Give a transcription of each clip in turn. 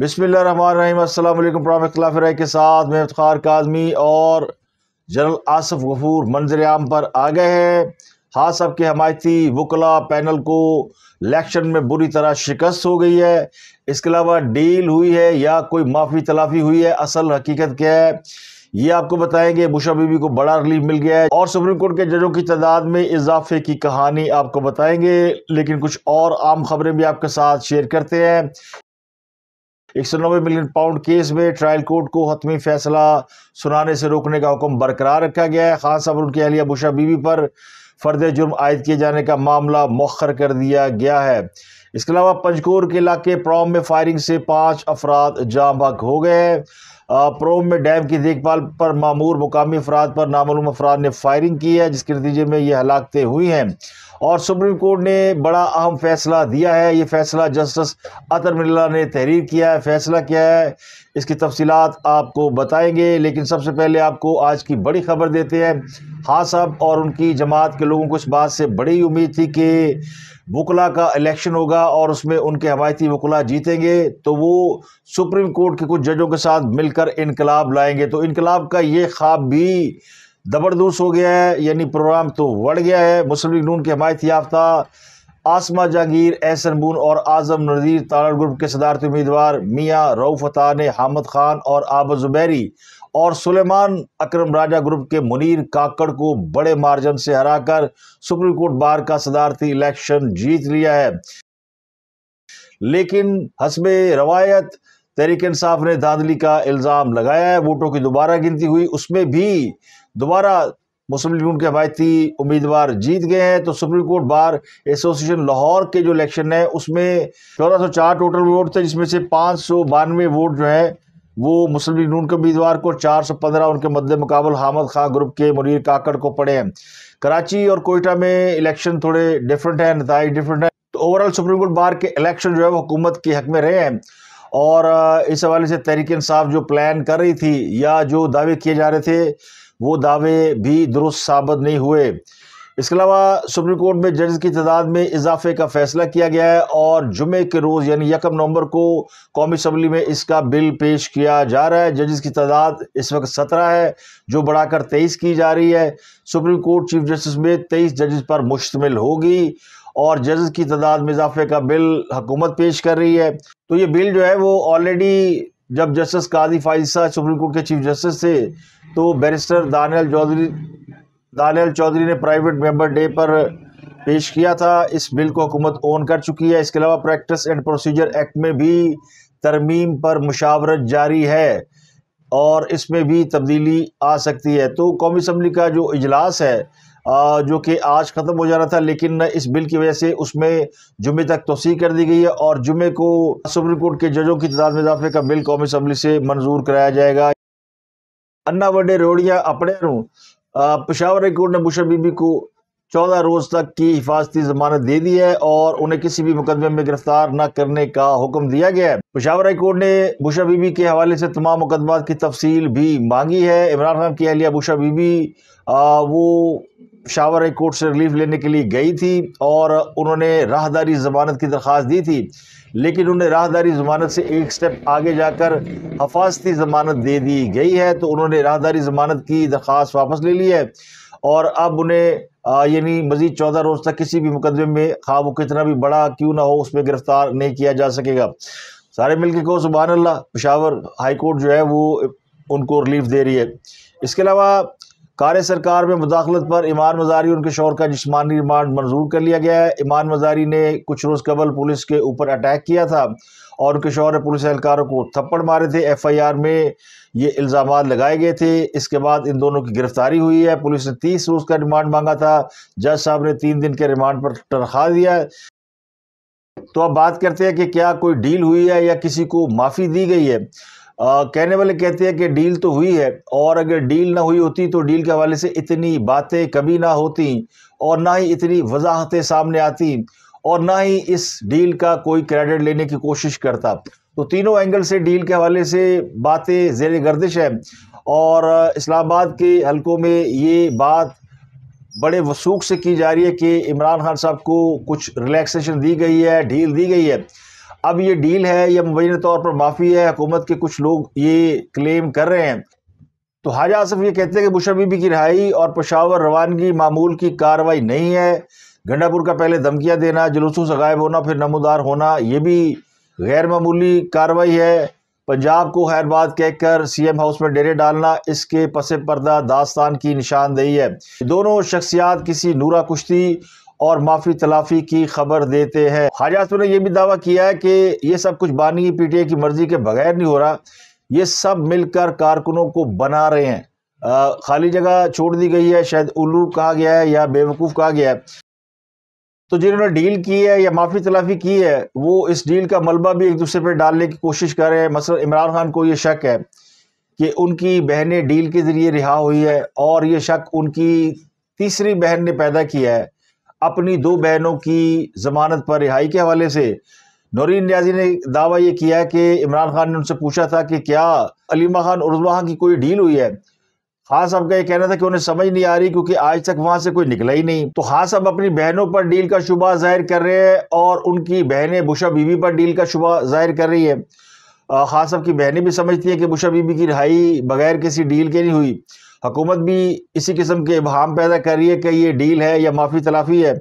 बिस्मिल्ल रही प्राम राय के साथ मैं इफ्तार काजमी और जनरल आसफ गफूर मंजर आम पर आ गए हैं हाँ सब के हमायती वकला पैनल को इलेक्शन में बुरी तरह शिकस्त हो गई है इसके अलावा डील हुई है या कोई माफ़ी तलाफ़ी हुई है असल हकीकत क्या है ये आपको बताएंगे बुशा बीबी को बड़ा रिलीफ मिल गया है और सुप्रीम कोर्ट के जजों की तादाद में इजाफे की कहानी आपको बताएंगे लेकिन कुछ और आम खबरें भी आपके साथ शेयर करते हैं एक सौ नब्बे मिलियन पाउंड केस में ट्रायल कोर्ट को हतमी फैसला सुनाने से रोकने का हुक्म बरकरार रखा गया है खान साहब और उनकी अहलिया बुशा बीवी पर फ़र्द जुर्म आयद किए जाने का मामला मौखर कर दिया गया है इसके अलावा पंचकोर के इलाके प्रोम में फायरिंग से पाँच अफराद जाम बक हो गए हैं प्रोम में डैम की देखभाल पर मामूर मुकामी अफराद पर नामूम अफराद ने फायरिंग की है जिसके नतीजे में ये हलाकतें हुई हैं और सुप्रीम कोर्ट ने बड़ा अहम फैसला दिया है ये फैसला जस्टिस अतर मिल्ला ने तहरीर किया है फैसला क्या है इसकी तफसीत आपको बताएंगे लेकिन सबसे पहले आपको आज की बड़ी खबर देते हैं हाँ साहब और उनकी जमात के लोगों को इस बात से बड़ी उम्मीद थी कि वकला का इलेक्शन होगा और उसमें उनके हमायती वकला जीतेंगे तो वो सुप्रीम कोर्ट के कुछ जजों के साथ मिलकर इनकलाब लाएंगे तो इनकलाब का ये ख्वाब भी दबरदूस हो गया है यानी प्रोग्राम तो बढ़ गया है मुस्लिम लीग नून के हमायत याफ्ता आसमा जहांगीर एहसन बून और आजम नज़ीर तालर ग्रुप के सदारती उम्मीदवार मियाँ रऊफ़ अता ने हामद खान और आब जुबैरी और सुलेमान अकरम राजा ग्रुप के मुनीर काकड़ को बड़े मार्जन से हराकर सुप्रीम कोर्ट बार का सदारती इलेक्शन जीत लिया है लेकिन हसब रवायत तहरीक इंसाफ ने धांधली का इल्ज़ाम लगाया है वोटों की दोबारा गिनती हुई उसमें भी दोबारा मुस्लिम लीग के हवायती उम्मीदवार जीत गए हैं तो supreme court bar association Lahore के जो इलेक्शन है उसमें चौदह सौ चार टोटल वोट थे जिसमें से पाँच सौ बानवे वोट जो है वो मुस्लिम लीग नून के उम्मीदवार को चार सौ पंद्रह उनके मद्द मुकाबल हामद खां ग्रुप के मुनीर काकड़ को पड़े हैं कराची और कोयटा में इलेक्शन थोड़े डिफरेंट हैं नतज डिफरेंट हैं तो ओवरऑल सुप्रीम कोर्ट बार के इलेक्शन जो है वो हुकूमत के हक में रहे हैं और इस हवाले से तहरीक इंसाफ जो प्लान कर रही थी या जो दावे किए जा रहे थे वो दावे भी दुरुस्त साबित नहीं हुए इसके अलावा सुप्रीम कोर्ट में जजेस की तादाद में इजाफे का फैसला किया गया है और जुमे के रोज़ यानी यकम नवंबर को कौमी असम्बली में इसका बिल पेश किया जा रहा है जजेस की तादाद इस वक्त सत्रह है जो बढ़ाकर तेईस की जा रही है सुप्रीम कोर्ट चीफ जस्टिस में तेईस जजेस पर मुश्तमिल होगी और जजेस की तादाद में इजाफे का बिल हुकूमत पेश कर रही है तो ये बिल जो है वो ऑलरेडी जब जस्टिस काजी फाइज साहब सुप्रीम कोर्ट के चीफ जस्टिस थे तो बैरिस्टर दानियल चौधरी दानियल चौधरी ने प्राइवेट मेंबर डे पर पेश किया था इस बिल को हुकूमत ओन कर चुकी है इसके अलावा प्रैक्टिस एंड प्रोसीजर एक्ट में भी तरमीम पर मुशावरत जारी है और इसमें भी तब्दीली आ सकती है तो कौमी असम्बली का जो इजलास है जो कि आज ख़त्म हो जा रहा था लेकिन इस बिल की वजह से उसमें जुमे तक तोसी कर दी गई है और जुमे को सुप्रीम कोर्ट के जजों की तादाद में इजाफे का बिल कौमी असम्बली से मंजूर कराया जाएगा अन्ना वडे रोड़िया अपने पिशावर कोर्ट ने बुशर बीबी को चौदह रोज़ तक की हिफाजती जमानत दे दी है और उन्हें किसी भी मुकदमे में गिरफ्तार न करने का हुक्म दिया गया है पेशावर कोर्ट ने बुशा बीबी के हवाले से तमाम मुकदमा की तफसील भी मांगी है इमरान खान की अहलिया बुशा बीबी वो हाई कोर्ट से रिलीफ लेने के लिए गई थी और उन्होंने राहदारी जमानत की दरख्वास्त दी थी लेकिन उन्हें राहदारी जमानत से एक स्टेप आगे जाकर हफाजती जमानत दे दी गई है तो उन्होंने राहदारी जमानत की दरख्वास्त वापस ले ली है और अब उन्हें यानी मज़ीद चौदह रोज़ तक किसी भी मुकदमे में खा वो कितना भी बड़ा क्यों ना हो उसमें गिरफ़्तार नहीं किया जा सकेगा सारे मिल के कहो सुबह अल्लाह पिशावर हाई कोर्ट जो है वो उनको रिलीफ दे रही है इसके अलावा कार्य सरकार में मुदाखलत पर ईमान मजारी उनके शोर का जिसमानी रिमांड मंजूर कर लिया गया है ईमान मजारी ने कुछ रोज़ कबल पुलिस के ऊपर अटैक किया था और उनके शोर पुलिस एहलकारों को थप्पड़ मारे थे एफ आई आर में ये इल्ज़ाम लगाए गए थे इसके बाद इन दोनों की गिरफ्तारी हुई है पुलिस ने तीस रोज़ का रिमांड मांगा था जज साहब ने तीन दिन के रिमांड पर तनखा दिया तो अब बात करते हैं कि क्या कोई डील हुई है या किसी को माफ़ी दी गई है आ, कहने वाले कहते हैं कि डील तो हुई है और अगर डील ना हुई होती तो डील के हवाले से इतनी बातें कभी ना होती और ना ही इतनी वजाहतें सामने आती और ना ही इस डील का कोई क्रेडिट लेने की कोशिश करता तो तीनों एंगल से डील के हवाले से बातें जेर गर्दिश है और इस्लामाबाद के हलकों में ये बात बड़े वसूख से की जा रही है कि इमरान खान साहब को कुछ रिलैक्सेशन दी गई है ढील दी गई है अब ये डील है या मुबैन तौर पर माफ़ी है हुकूमत के कुछ लोग ये क्लेम कर रहे हैं तो हाजा आसफ ये कहते हैं कि बुशा की रहाई और पशावर रवानगी मामूल की कार्रवाई नहीं है गंडापुर का पहले धमकियाँ देना जुलूसों से गायब होना फिर नमोदार होना ये भी गैर मामूली कार्रवाई है पंजाब को खैरबाद कहकर सीएम हाउस में डेरे डालना इसके पसे पर्दा दास्तान की निशानदेही है दोनों शख्सियात किसी नूरा कुश्ती और माफी तलाफी की खबर देते हैं हाजा ने यह भी दावा किया है कि ये सब कुछ बानी पीटीए की मर्जी के बगैर नहीं हो रहा ये सब मिलकर कारकुनों को बना रहे हैं आ, खाली जगह छोड़ दी गई है शायद उल्लू कहा गया है या बेवकूफ़ कहा गया है तो जिन्होंने डील की है या माफी तलाफी की है वो इस डील का मलबा भी एक दूसरे पर डालने की कोशिश कर रहे हैं मसल इमरान खान को ये शक है कि उनकी बहनें डील के ज़रिए रिहा हुई है और ये शक उनकी तीसरी बहन ने पैदा किया है अपनी दो बहनों की ज़मानत पर रिहाई के हवाले से नौरीन न्याजी ने दावा यह किया है कि इमरान खान ने उनसे पूछा था कि क्या अलीमा खान और खान की कोई डील हुई है खास साहब का ये कहना था कि उन्हें समझ नहीं आ रही क्योंकि आज तक वहाँ से कोई निकला ही नहीं तो ख़ास साहब अपनी बहनों पर डील का शुबा जाहिर कर रहे हैं और उनकी बहनें बुशा बीबी पर डील का शुबा जाहिर कर रही है ख़ास साहब की बहनें भी समझती हैं कि बुशा बीबी की रिहाई बगैर किसी डील के नहीं हुई हुकूमत भी इसी किस्म के इबहम पैदा कर रही है कि ये डील है या माफ़ी तलाफ़ी है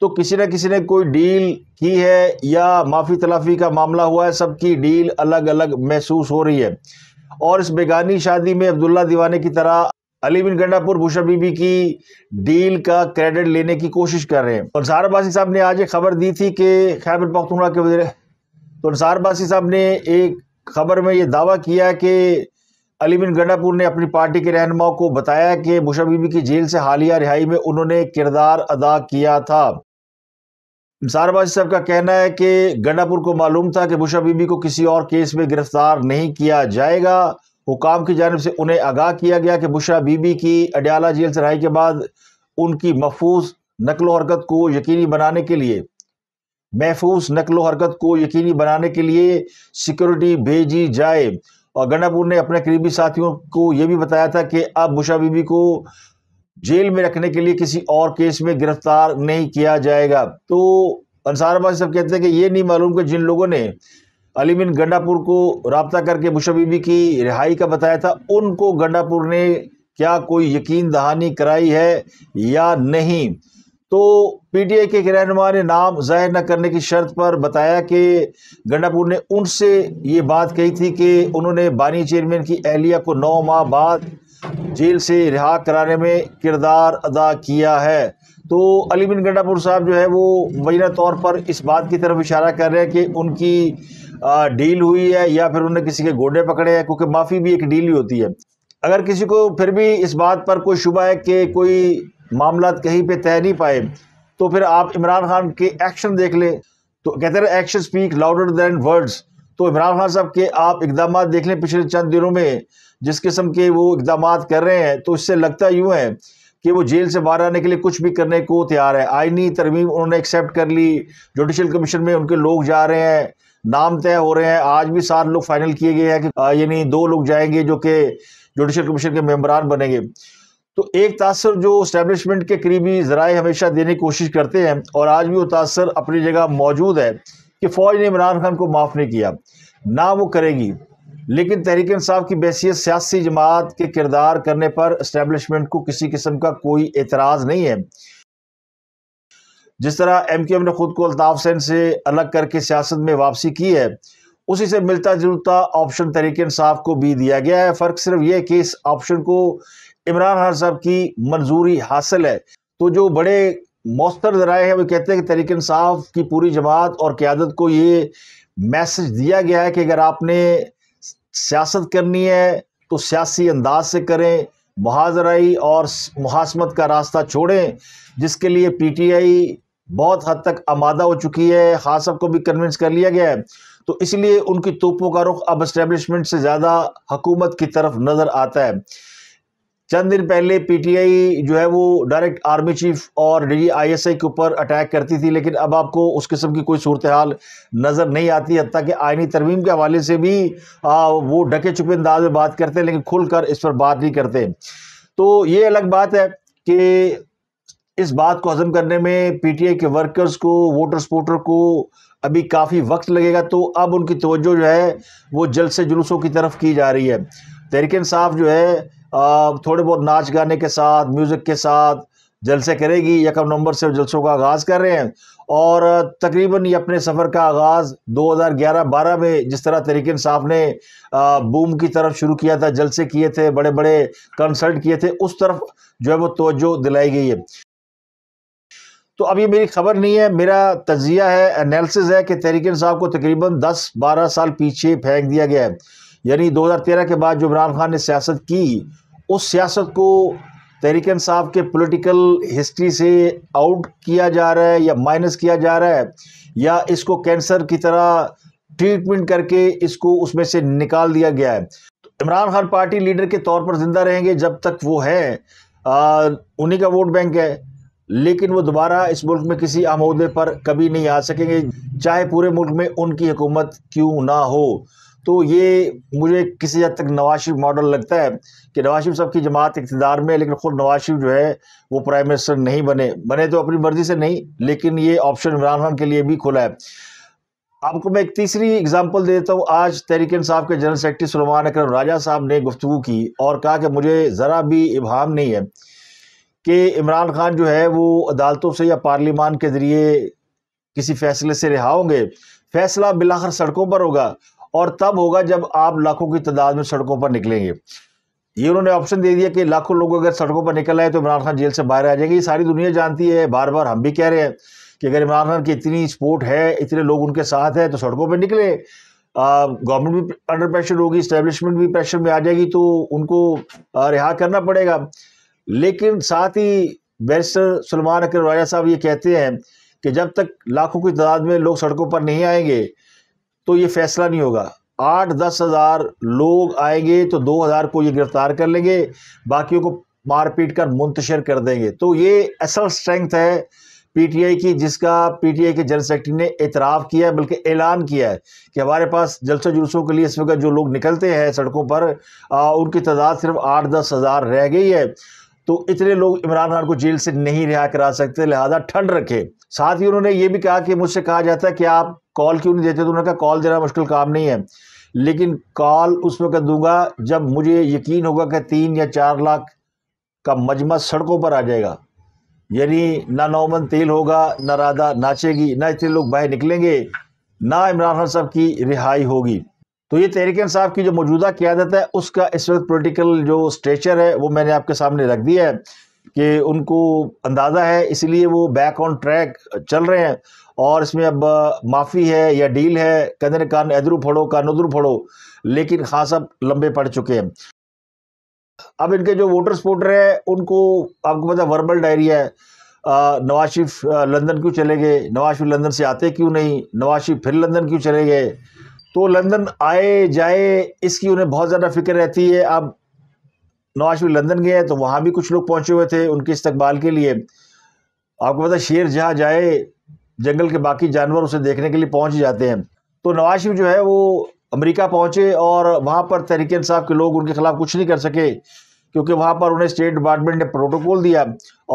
तो किसी न किसी ने कोई डील की है या माफ़ी तलाफ़ी का मामला हुआ है सबकी डील अलग अलग महसूस हो रही है और इस बेगानी शादी में अब्दुल्ला दीवाने की तरह अली बिन गंडापुर भूषा बीबी की डील का क्रेडिट लेने की कोशिश कर रहे हैं और तो निसार साहब ने आज एक खबर दी थी कि खैबर पख्तुना के वजह तो साहब ने एक खबर में ये दावा किया कि अली बिन गंडापुर ने अपनी पार्टी के रहनुमाओं को बताया कि मुशा बीबी की जेल से हालिया रिहाई में उन्होंने किरदार अदा किया था सारबाज साहब का कहना है कि गंडापुर को मालूम था कि मुशा बीबी को किसी और केस में गिरफ्तार नहीं किया जाएगा हुकाम की जानब से उन्हें आगाह किया गया कि मुशा बीबी की अडयाला जेल से रिहाई के बाद उनकी महफूज नकलो हरकत को यकीनी बनाने के लिए महफूज नकलो हरकत को यकीनी बनाने के लिए सिक्योरिटी भेजी जाए और गन्नापुर ने अपने करीबी साथियों को यह भी बताया था कि अब बुशा बीबी को जेल में रखने के लिए किसी और केस में गिरफ्तार नहीं किया जाएगा तो अंसार अब्बासी सब कहते हैं कि ये नहीं मालूम कि जिन लोगों ने अली बिन गंडापुर को रबता करके बुशा बीबी की रिहाई का बताया था उनको गंडापुर ने क्या कोई यकीन दहानी कराई है या नहीं तो पीटीआई के एक रहनुमा ने नाम जाहिर न करने की शर्त पर बताया कि गंडापुर ने उनसे ये बात कही थी कि उन्होंने बानी चेयरमैन की एहलिया को नौ माह बाद जेल से रिहा कराने में किरदार अदा किया है तो अली बिन गंडापुर साहब जो है वो मुबैना तौर पर इस बात की तरफ इशारा कर रहे हैं कि उनकी डील हुई है या फिर उन्होंने किसी के गोडे पकड़े हैं क्योंकि माफ़ी भी एक डील ही होती है अगर किसी को फिर भी इस बात पर कोई शुबा है कि कोई मामला कहीं पर तय नहीं पाए तो फिर आप इमरान खान के एक्शन देख लें तो कहते हैं action speak louder than words तो इमरान खान साहब के आप इकदाम देख लें पिछले चंद दिनों में जिस किस्म के वो इकदाम कर रहे हैं तो इससे लगता यूँ है कि वो जेल से बाहर आने के लिए कुछ भी करने को तैयार है आइनी तरमीम उन्होंने एक्सेप्ट कर ली जुडिशल कमीशन में उनके लोग जा रहे हैं नाम तय हो रहे हैं आज भी सात लोग फाइनल किए गए हैं कि यानी दो लोग जाएंगे जो कि जुडिशल कमीशन के मेम्बरान बनेंगे तो एक तासर जो इस्टेब्लिशमेंट के करीबी जराए हमेशा देने की कोशिश करते हैं और आज भी वो तासर अपनी जगह मौजूद है कि फ़ौज ने इमरान खान को माफ़ नहीं किया ना वो करेगी लेकिन तहरीक इंसाफ की बैसीत सियासी जमात के किरदार करने पर इस्टेबलिशमेंट को किसी किस्म का कोई एतराज़ नहीं है जिस तरह एम के एम ने खुद को अल्ताफ़ सैन से अलग करके सियासत में वापसी की है उसी से मिलता जुलता ऑप्शन तहरीक इंसाफ को भी दिया गया है फ़र्क सिर्फ यह कि इस ऑप्शन को इमरान खान साहब की मंजूरी हासिल है तो जो बड़े मौस्तर जराए हैं वो कहते हैं कि तहरीक इंसाफ की पूरी जमात और क्यादत को ये मैसेज दिया गया है कि अगर आपने सियासत करनी है तो सियासी अंदाज से करें महाजराई और मुहासमत का रास्ता छोड़ें जिसके लिए पी टी आई बहुत हद तक आमादा हो चुकी है ख़ास साहब को भी कन्विंस कर लिया गया है तो इसलिए उनकी तोपों का रुख अब इस्टेब्लिशमेंट से ज़्यादा हकूमत की तरफ नज़र आता है चंद दिन पहले पीटीआई जो है वो डायरेक्ट आर्मी चीफ और डी आईएसआई के ऊपर अटैक करती थी लेकिन अब आपको उस किस्म की कोई सूरत हाल नज़र नहीं आती हद कि आइनी तरमीम के हवाले से भी आ, वो ढके छुपे अंदाज में बात करते हैं लेकिन खुलकर इस पर बात नहीं करते तो ये अलग बात है कि इस बात को हजम करने में पी के वर्कर्स को वोटर सपोर्टर को अभी काफ़ी वक्त लगेगा तो अब उनकी तोज्जो जो है वो जल्द से जुलूसों की तरफ की जा रही है तहरीक साफ़ जो है थोड़े बहुत नाच गाने के साथ म्यूज़िक के साथ जलसे करेगी यकम नवंबर से जलसों का आगाज़ कर रहे हैं और तकरीबन ये अपने सफ़र का आगाज़ 2011-12 में जिस तरह तरीक साहब ने बूम की तरफ शुरू किया था जलसे किए थे बड़े बड़े कंसल्ट किए थे उस तरफ जो है वो तोज्जो दिलाई गई है तो अब ये मेरी खबर नहीं है मेरा तजिया है एनालिसिस है कि तहरीक साहब को तकरीबन 10-12 साल पीछे फेंक दिया गया है यानी 2013 के बाद जो इमरान खान ने सियासत की उस सियासत को तहरीक इंसाफ के पॉलिटिकल हिस्ट्री से आउट किया जा रहा है या माइनस किया जा रहा है या इसको कैंसर की तरह ट्रीटमेंट करके इसको उसमें से निकाल दिया गया है इमरान खान पार्टी लीडर के तौर पर ज़िंदा रहेंगे जब तक वो हैं उन्हीं का वोट बैंक है लेकिन वो दोबारा इस मुल्क में किसी आमदे पर कभी नहीं आ सकेंगे चाहे पूरे मुल्क में उनकी हुकूमत क्यों ना हो तो ये मुझे किसी हद तक नवाज शरीफ मॉडल लगता है कि नवाज शरीफ साहब की जमात इकतदार में लेकिन ख़ुद नवाज शरीफ जो है वो प्राइम मिनिस्टर नहीं बने बने तो अपनी मर्ज़ी से नहीं लेकिन ये ऑप्शन इमरान खान के लिए भी खुला है आपको मैं एक तीसरी एग्जांपल दे देता हूँ आज तहरीक साहब के जनरल सेक्रेटरी सलमान अकरम राजा साहब ने गुफ्तु की और कहा कि मुझे ज़रा भी इबाम नहीं है कि इमरान खान जो है वो अदालतों से या पार्लियामान के ज़रिए किसी फैसले से रिहा होंगे फैसला बिलाखर सड़कों पर होगा और तब होगा जब आप लाखों की तादाद में सड़कों पर निकलेंगे ये उन्होंने ऑप्शन दे दिया कि लाखों लोग अगर सड़कों पर निकल आए तो इमरान खान जेल से बाहर आ जाएंगे ये सारी दुनिया जानती है बार बार हम भी कह रहे हैं कि अगर इमरान खान की इतनी सपोर्ट है इतने लोग उनके साथ हैं तो सड़कों पर निकले गवर्नमेंट भी अंडर प्रेशर होगी इस्टेब्लिशमेंट भी प्रेशर में आ जाएगी तो उनको रिहा करना पड़ेगा लेकिन साथ ही बैरिस्टर सलमान अकर राजा साहब ये कहते हैं कि जब तक लाखों की तादाद में लोग सड़कों पर नहीं आएंगे तो ये फैसला नहीं होगा आठ दस हज़ार लोग आएंगे तो दो हज़ार को ये गिरफ़्तार कर लेंगे बाकियों को मारपीट कर मुंतशर कर देंगे तो ये असल स्ट्रेंथ है पीटीआई की जिसका पीटीआई के जनरल सेक्रेटरी ने एतराफ़ किया है बल्कि ऐलान किया है कि हमारे पास जलसा जुलूसों के लिए इस वक्त जो लोग निकलते हैं सड़कों पर आ, उनकी तादाद सिर्फ आठ दस हज़ार रह गई है तो इतने लोग इमरान खान को जेल से नहीं रिहा करा सकते लिहाजा ठंड रखे साथ ही उन्होंने ये भी कहा कि मुझसे कहा जाता है कि आप कॉल क्यों नहीं देते तो उन्होंने कहा कॉल देना मुश्किल काम नहीं है लेकिन कॉल उस वक्त दूंगा जब मुझे यकीन होगा कि तीन या चार लाख का मजमा सड़कों पर आ जाएगा यानी ना नौमन तेल होगा ना राधा नाचेगी ना इतने लोग बाहर निकलेंगे ना इमरान खान साहब की रिहाई होगी तो ये तहरीक साहब की जो मौजूदा क्यादत है उसका इस वक्त पोलिटिकल जो स्ट्रेचर है वो मैंने आपके सामने रख दिया है कि उनको अंदाज़ा है इसलिए वो बैक ऑन ट्रैक चल रहे हैं और इसमें अब माफ़ी है या डील है कहने कान नदरू फोड़ो कान उधरू फोड़ो लेकिन खास अब लंबे पड़ चुके हैं अब इनके जो वोटर सपोर्टर हैं उनको आपको पता वर्बल डायरिया है नवाज शरीफ लंदन क्यों चले गए नवाज शरीफ लंदन से आते क्यों नहीं नवाज शरीफ फिर लंदन क्यों चले गए तो लंदन आए जाए इसकी उन्हें बहुत ज़्यादा फिक्र रहती है अब नवाज शरीफ लंदन गए तो वहाँ भी कुछ लोग पहुँचे हुए थे उनके इस्तकबाल के लिए आपको पता शेर जहाँ जाए जंगल के बाकी जानवर उसे देखने के लिए पहुँच जाते हैं तो नवाज शरीफ जो है वो अमेरिका पहुँचे और वहाँ पर तहरीक इंसाफ के लोग उनके खिलाफ कुछ नहीं कर सके क्योंकि वहाँ पर उन्हें स्टेट डिपार्टमेंट ने प्रोटोकॉल दिया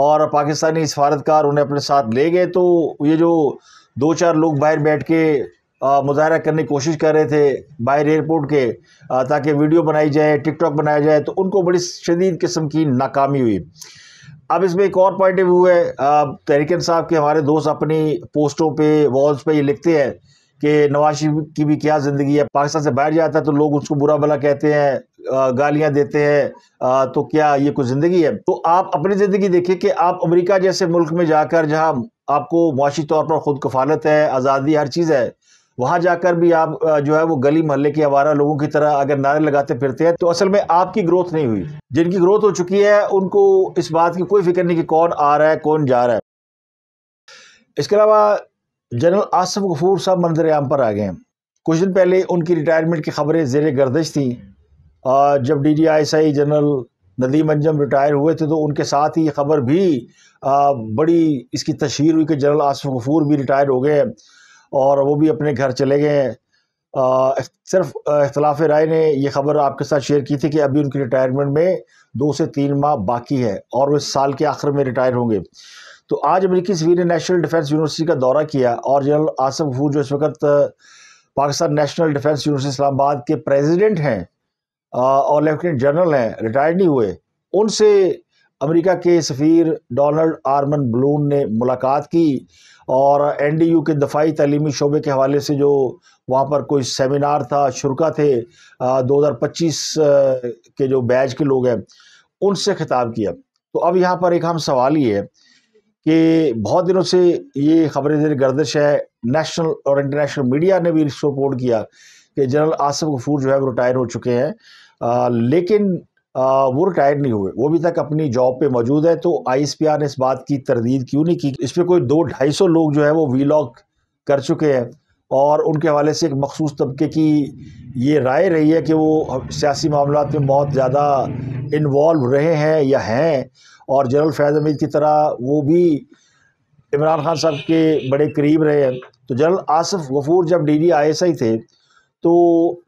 और पाकिस्तानी सफारतकार उन्हें अपने साथ ले गए तो ये जो दो चार लोग बाहर बैठ के मुजाहरा करने की कोशिश कर रहे थे बाहर एयरपोर्ट के ताकि वीडियो बनाई जाए टिकटॉक बनाया जाए तो उनको बड़ी शदीद किस्म की नाकामी हुई अब इसमें एक और पॉइंट ऑफ व्यू है तहरीक साहब के हमारे दोस्त अपनी पोस्टों पे वॉल्स पे ये लिखते हैं कि नवाज शरीफ की भी क्या ज़िंदगी है पाकिस्तान से बाहर जाता है तो लोग उसको बुरा भला कहते हैं गालियां देते हैं तो क्या ये कुछ ज़िंदगी है तो आप अपनी ज़िंदगी देखिए कि आप अमेरिका जैसे मुल्क में जाकर जहाँ आपको मुआशी तौर पर ख़ुद कफालत है आज़ादी हर चीज़ है वहां जाकर भी आप जो है वो गली मोहल्ले के आवारा लोगों की तरह अगर नारे लगाते फिरते हैं तो असल में आपकी ग्रोथ नहीं हुई जिनकी ग्रोथ हो चुकी है उनको इस बात की कोई फिक्र नहीं कि कौन आ रहा है कौन जा रहा है इसके अलावा जनरल आसफ गफूर साहब मंजर आम पर आ गए हैं कुछ दिन पहले उनकी रिटायरमेंट की खबरें जेर गर्दश थी जब D D S I general Nadeem Anjum retire हुए थे तो उनके साथ ही ये खबर भी बड़ी इसकी तशहर हुई कि जनरल आसफ गफूर भी रिटायर हो गए हैं और वो भी अपने घर चले गए हैं सिर्फ अख्तलाफ राय ने यह खबर आपके साथ शेयर की थी कि अभी उनकी रिटायरमेंट में दो से तीन माह बाकी है और वो इस साल के आखिर में रिटायर होंगे तो आज अमरीकी सवीर ने नेशनल डिफेंस यूनिवर्सिटी का दौरा किया और जनरल आसफ गफूर जो इस वक्त Pakistan national defence university Islamabad के प्रेसिडेंट हैं और लेफ्टिनेंट जनरल हैं रिटायर्ड नहीं हुए उनसे अमेरिका के सफ़ीर डोनल्ड आर्मन ब्लून ने मुलाकात की और एन डी यू के दफाई तलीमी शोबे के हवाले से जो वहाँ पर कोई सेमिनार था शुरुआ थे दो हज़ार पच्चीस के जो बैच के लोग हैं उनसे खिताब किया तो अब यहाँ पर एक हम सवाल ये है कि बहुत दिनों से ये खबरें जेर गर्दिश है नेशनल और इंटरनेशनल मीडिया ने भी इसको रिपोर्ट किया कि जनरल आसिफ गफूर जो है रिटायर हो चुके हैं लेकिन वो रिटायर्ड नहीं हुए वो भी तक अपनी जॉब पे मौजूद है तो आई ने इस बात की तरदीद क्यों नहीं की इस पर कोई दो ढाई सौ लोग जो है वो लॉक कर चुके हैं और उनके हवाले से एक मखसूस तबके की ये राय रही है कि वो सियासी मामला में बहुत ज़्यादा इन्वॉल्व रहे हैं या हैं और जनरल फैज़ अमीद की तरह वो भी इमरान खान साहब के बड़े करीब रहे हैं तो जनरल आसफ गफूर जब D D I S I थे तो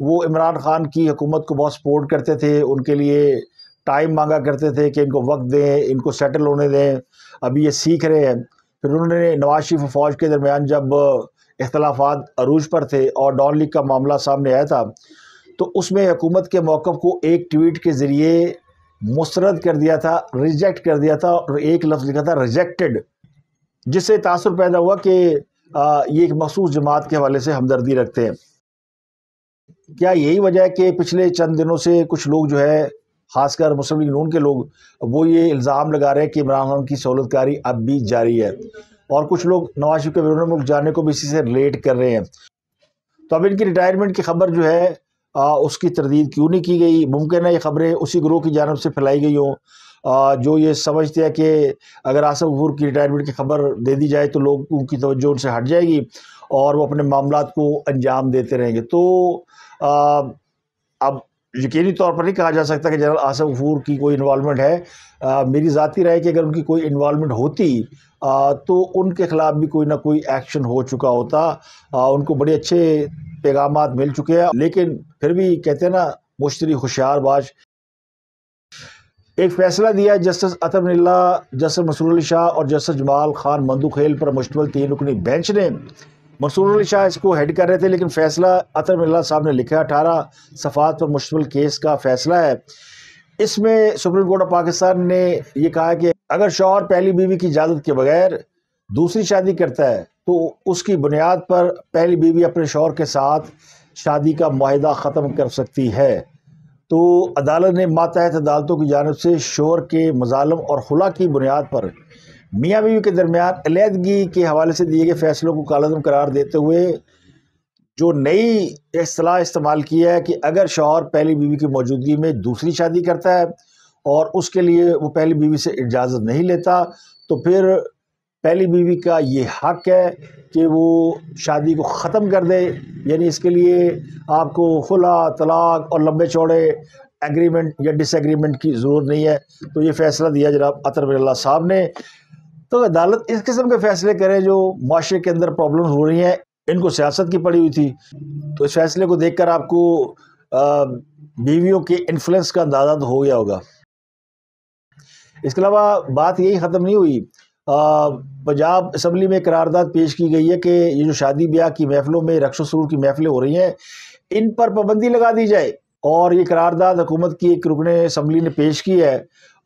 वो इमरान ख़ान की हुकूमत को बहुत सपोर्ट करते थे उनके लिए टाइम मांगा करते थे कि इनको वक्त दें इनको सेटल होने दें अभी ये सीख रहे हैं फिर उन्होंने नवाज शरीफ फौज के दरमियान जब इख्तलाफा अरूज पर थे और डॉन लीग का मामला सामने आया था तो उसमें हुकूमत के मौक़ को एक ट्वीट के ज़रिए मुस्रद कर दिया था रिजेक्ट कर दिया था और एक लफ्ज़ लिखा था रिजेक्टेड जिससे तासर पैदा हुआ कि ये एक मखसूस जमात के हवाले से हमदर्दी रखते हैं क्या यही वजह है कि पिछले चंद दिनों से कुछ लोग जो है खासकर मुस्लिम लीग नून के लोग वो ये इल्ज़ाम लगा रहे हैं कि इमरान खान की सहूलतकारी अब भी जारी है और कुछ लोग नवाज शरीफ के विरोध मुल्क जाने को भी इसी से रिलेट कर रहे हैं तो अब इनकी रिटायरमेंट की खबर जो है आ, उसकी तरदीद क्यों नहीं की गई मुमकिन है ये खबरें उसी ग्रोह की जानब से फैलाई गई हों जो ये समझते हैं कि अगर आसफ गफूर की रिटायरमेंट की खबर दे दी जाए तो लोग उनकी तवज्जो उनसे हट जाएगी और वो अपने मामला को अंजाम देते रहेंगे तो अब यकीनी तौर पर नहीं कहा जा सकता कि जनरल आसफ गफूर की कोई इन्वॉलमेंट है आ, मेरी ज़ाती राय कि अगर उनकी कोई इन्वॉलमेंट होती आ, तो उनके ख़िलाफ़ भी कोई ना कोई एक्शन हो चुका होता आ, उनको बड़े अच्छे पैगाम मिल चुके हैं लेकिन फिर भी कहते हैं ना मुश्तरी होशियार बाज एक फैसला दिया जस्टिस अतम मिल्ला जस्टिस मसूर अली शाह और जस्टिस जमाल खान मंदूखेल पर मुश्तमल तीन रुकनी बेंच ने मसूर अली शाह इसको हेड कर रहे थे लेकिन फैसला अतर मिल्ला साहब ने लिखा अठारह सफ़ात पर मुश्तमल केस का फैसला है इसमें सुप्रीम कोर्ट ऑफ पाकिस्तान ने यह कहा कि अगर शोहर पहली बीवी की इजाज़त के बगैर दूसरी शादी करता है तो उसकी बुनियाद पर पहली बीवी अपने शोहर के साथ शादी का माहिदा ख़त्म कर सकती है तो अदालत ने मातहत अदालतों की जानब से शोर के मजालम और खुला की बुनियाद पर मियाँ बीवी के दरमियान अलीहदगी के हवाले से दिए गए फैसलों को कालदम करार देते हुए जो नई असलाह इस्तेमाल की है कि अगर शोहर पहली बीवी की मौजूदगी में दूसरी शादी करता है और उसके लिए वो पहली बीवी से इजाज़त नहीं लेता तो फिर पहली बीवी का ये हक है कि वो शादी को ख़त्म कर दे यानी इसके लिए आपको खुला तलाक और लंबे चौड़े एग्रीमेंट या डिसएग्रीमेंट की ज़रूरत नहीं है तो ये फ़ैसला दिया जनाब अतर बिल्ला साहब ने तो अदालत इस किस्म के फ़ैसले करें जो माशरे के अंदर प्रॉब्लम हो रही हैं इनको सियासत की पड़ी हुई थी तो इस फैसले को देखकर आपको बीवियों के इन्फ्लुएंस का अंदाजा तो हो गया होगा इसके अलावा बात यही ख़त्म नहीं हुई पंजाब असम्बली में करारदाद पेश की गई है कि ये जो शादी ब्याह की महफ़लों में रक्श सरूर की महफलें हो रही हैं इन पर पाबंदी लगा दी जाए और ये करारदाद हुकूमत की एक रुकन असम्बली ने पेश की है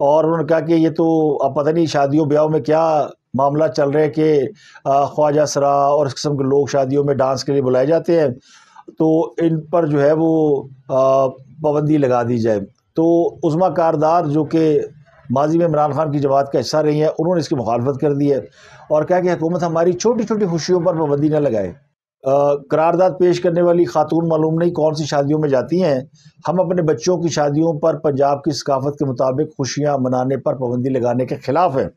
और उन्होंने कहा कि ये तो अब पता नहीं शादियों ब्याहों में क्या मामला चल रहा है कि ख्वाजा सरा और इस किस्म के लोग शादियों में डांस के लिए बुलाए जाते हैं तो इन पर जो है वो पाबंदी लगा दी जाए तो उज़मा कारदार जो कि माजी में इमरान खान की जमात का हिस्सा रही हैं उन्होंने इसकी मुखालफत कर दी है और कहा कि हुकूमत हमारी छोटी छोटी खुशियों पर पाबंदी न लगाए करारदाद पेश करने वाली खातून मालूम नहीं कौन सी शादियों में जाती हैं हम अपने बच्चों की शादियों पर पंजाब की सकाफत के मुताबिक खुशियाँ मनाने पर पाबंदी लगाने के ख़िलाफ़ हैं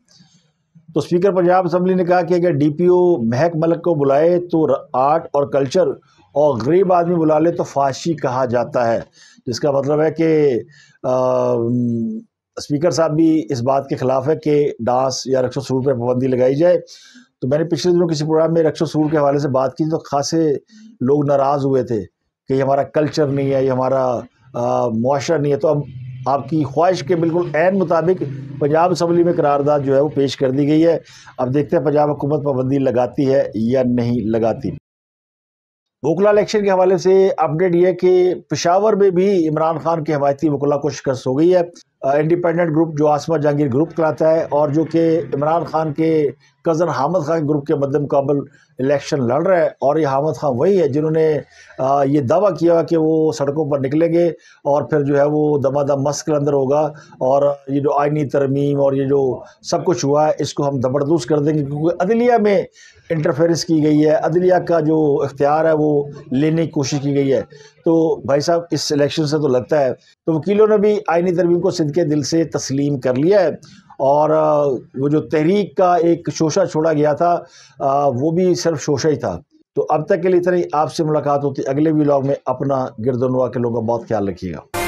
तो स्पीकर पंजाब असम्बली ने कहा कि अगर डी पी ओ महक मलक को बुलाए तो आर्ट और कल्चर और गरीब आदमी बुला ले तो फाशी कहा जाता है जिसका मतलब है कि स्पीकर साहब भी इस बात के खिलाफ है कि डांस या रक्षा सूर पर पाबंदी लगाई जाए तो मैंने पिछले दिनों किसी प्रोग्राम में रक्षा सूर के हवाले से बात की तो खासे लोग नाराज़ हुए थे कि ये हमारा कल्चर नहीं है ये हमारा मुआरा नहीं है तो अब आपकी ख्वाहिश के बिल्कुल एन मुताबिक पंजाब असम्बली में करारदाद जो है वो पेश कर दी गई है अब देखते हैं पंजाब हुकूमत पाबंदी लगाती है या नहीं लगाती वकला इलेक्शन के हवाले से अपडेट यह कि पेशावर में भी इमरान खान के हमायती वकला को शिकस्त हो गई है इंडिपेंडेंट ग्रुप जो आसमा जहांगीर ग्रुप कराता है और जो कि इमरान खान के कज़न हामद खान ग्रुप के मद्दे मुकाबल इलेक्शन लड़ रहा है और ये हामद खान वही है जिन्होंने ये दावा किया कि वो सड़कों पर निकलेंगे और फिर जो है वो दमादम मस्क अंदर होगा और ये जो आइनी तरमीम और ये जो सब कुछ हुआ है इसको हम जबरदस्त कर देंगे क्योंकि अदलिया में इंटरफेरेंस की गई है अदलिया का जो इख्तियार है वो लेने की कोशिश की गई है तो भाई साहब इस सिलेक्शन से तो लगता है तो वकीलों ने भी आइनी तरमीम को सिद्ध के दिल से तस्लीम कर लिया है और वो जो तहरीक का एक शोशा छोड़ा गया था वो भी सिर्फ शोशा ही था तो अब तक के लिए इतना ही आपसे मुलाकात होती अगले वीलॉग में अपना गिरदनवा के लोगों का बहुत ख्याल रखिएगा